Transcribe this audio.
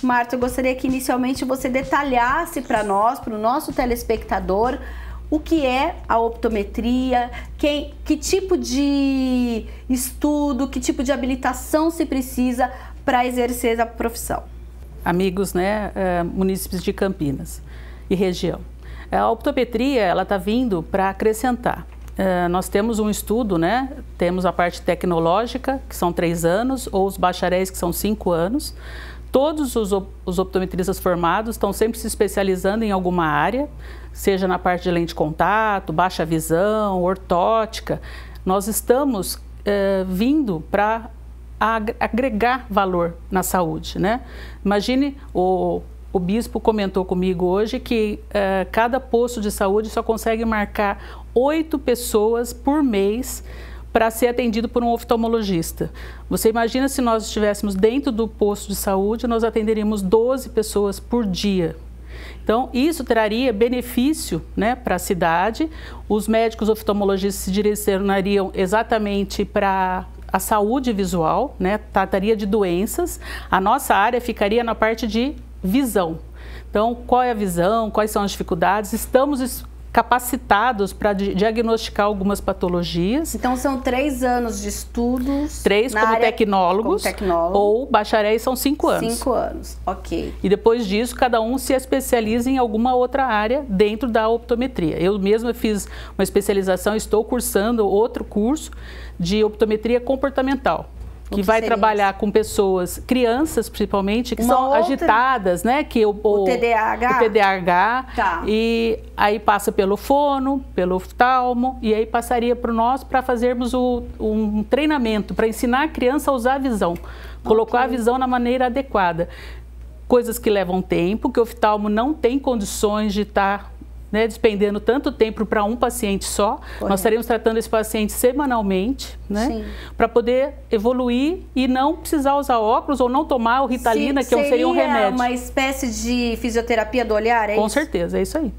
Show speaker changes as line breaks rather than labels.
Marta, eu gostaria que inicialmente você detalhasse para nós, para o nosso telespectador, o que é a optometria, quem, que tipo de estudo, que tipo de habilitação se precisa para exercer a profissão.
Amigos, né, é, munícipes de Campinas e região. A optometria, ela está vindo para acrescentar é, nós temos um estudo, né? Temos a parte tecnológica, que são três anos, ou os bacharéis, que são cinco anos. Todos os, os optometristas formados estão sempre se especializando em alguma área, seja na parte de lente de contato, baixa visão, ortótica. Nós estamos uh, vindo para agregar valor na saúde, né? Imagine o o bispo comentou comigo hoje que uh, cada posto de saúde só consegue marcar oito pessoas por mês para ser atendido por um oftalmologista. Você imagina se nós estivéssemos dentro do posto de saúde, nós atenderíamos 12 pessoas por dia. Então, isso traria benefício né, para a cidade. Os médicos oftalmologistas se direcionariam exatamente para a saúde visual, né, trataria de doenças. A nossa área ficaria na parte de visão. Então, qual é a visão, quais são as dificuldades, estamos capacitados para diagnosticar algumas patologias.
Então são três anos de estudos. Três como tecnólogos. Como tecnólogo. Ou
bacharéis são cinco anos. Cinco
anos, ok.
E depois disso, cada um se especializa em alguma outra área dentro da optometria. Eu mesma fiz uma especialização, estou cursando outro curso de optometria comportamental que vai trabalhar com pessoas, crianças principalmente, que Uma são outra... agitadas, né? Que o, o, o TDAH. O TDAH. Tá. E aí passa pelo fono, pelo oftalmo, e aí passaria para nós para fazermos o, um treinamento, para ensinar a criança a usar a visão. Colocar okay. a visão na maneira adequada coisas que levam tempo, que o oftalmo não tem condições de estar tá né, despendendo tanto tempo para um paciente só. Correto. Nós estaremos tratando esse paciente semanalmente, né, para poder evoluir e não precisar usar óculos ou não tomar o Ritalina, que seria, é seria um remédio. uma
espécie de fisioterapia do olhar, é Com isso?
certeza, é isso aí.